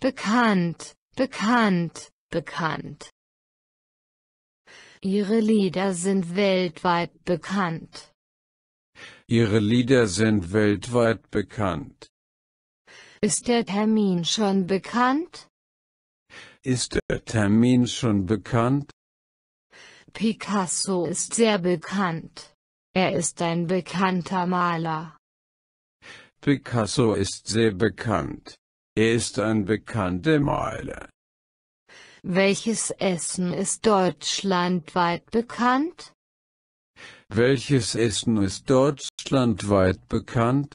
bekannt, bekannt, bekannt. Ihre Lieder sind weltweit bekannt. Ihre Lieder sind weltweit bekannt. Ist der Termin schon bekannt? Ist der Termin schon bekannt? Picasso ist sehr bekannt. Er ist ein bekannter Maler. Picasso ist sehr bekannt ist ein bekannter Maler. Welches Essen ist deutschlandweit bekannt? Welches Essen ist deutschlandweit bekannt?